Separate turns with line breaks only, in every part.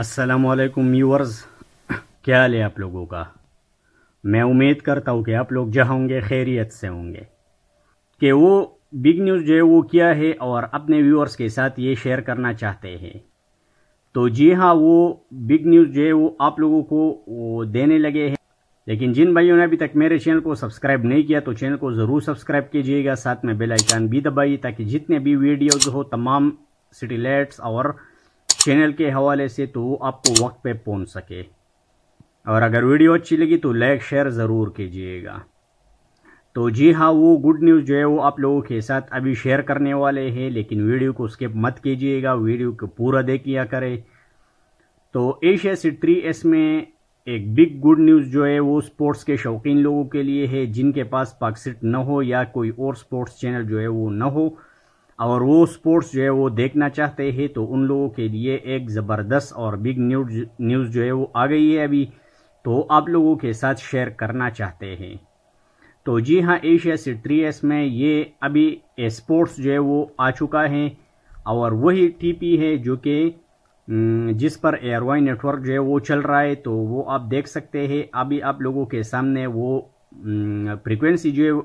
अस्सलाम वालेकुम व्यूअर्स क्या हाल है आप लोगों का मैं उम्मीद करता हूँ कि आप लोग जहाँ होंगे खैरियत से होंगे कि वो बिग न्यूज़ जो है वो क्या है और अपने व्यूअर्स के साथ ये शेयर करना चाहते हैं तो जी हाँ वो बिग न्यूज़ जो है वो आप लोगों को देने लगे हैं लेकिन जिन भाइयों ने अभी तक मेरे चैनल को सब्सक्राइब नहीं किया तो चैनल को ज़रूर सब्सक्राइब कीजिएगा साथ में बेल आइकन भी दबाइए ताकि जितने भी वीडियोज़ हो तमाम सिटी लाइट्स और चैनल के हवाले से तो वो आपको वक्त पे पहुंच सके और अगर वीडियो अच्छी लगी तो लाइक शेयर ज़रूर कीजिएगा तो जी हाँ वो गुड न्यूज़ जो है वो आप लोगों के साथ अभी शेयर करने वाले हैं लेकिन वीडियो को स्किप मत कीजिएगा वीडियो को पूरा देखिया करें तो एशिया सीट थ्री एस में एक बिग गुड न्यूज़ जो है वो स्पोर्ट्स के शौकीन लोगों के लिए है जिनके पास पाकसिट न हो या कोई और स्पोर्ट्स चैनल जो है वो न हो और वो स्पोर्ट्स जो है वो देखना चाहते हैं तो उन लोगों के लिए एक ज़बरदस्त और बिग न्यूज न्यूज़ जो है वो आ गई है अभी तो आप लोगों के साथ शेयर करना चाहते हैं तो जी हाँ एशिया सी एस में ये अभी स्पोर्ट्स जो है वो आ चुका है और वही टीपी है जो कि जिस पर एयरवाई नेटवर्क जो है वो चल रहा है तो वो आप देख सकते हैं अभी आप लोगों के सामने वो फ्रिक्वेंसी जो है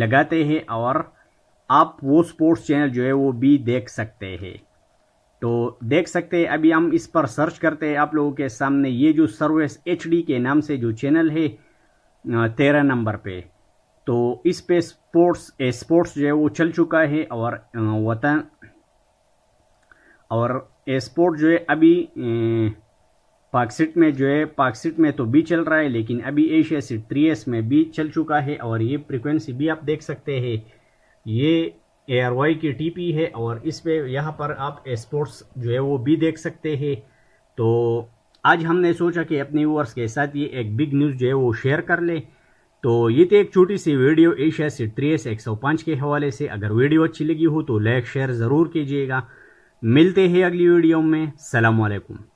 लगाते हैं और आप वो स्पोर्ट्स चैनल जो है वो भी देख सकते हैं तो देख सकते हैं अभी हम इस पर सर्च करते हैं आप लोगों के सामने ये जो सर्विस एच के नाम से जो चैनल है तेरह नंबर पे तो इस पे स्पोर्ट्स स्पोर्ट्स जो है वो चल चुका है और वतन और स्पोर्ट जो है अभी पार्कसिट में जो है पार्कसिट में तो भी चल रहा है लेकिन अभी एशिया सिट थ्री में भी चल चुका है और ये फ्रिक्वेंसी भी आप देख सकते हैं ये ए आर वाई की पी है और इस पे यहाँ पर आप स्पोर्ट्स जो है वो भी देख सकते हैं तो आज हमने सोचा कि अपने व्यूअर्स के साथ ये एक बिग न्यूज़ जो है वो शेयर कर लें तो ये थी तो एक छोटी सी वीडियो एशिया से एस एक सौ पाँच के हवाले से अगर वीडियो अच्छी लगी हो तो लाइक शेयर ज़रूर कीजिएगा मिलते हैं अगली वीडियो में सलामकुम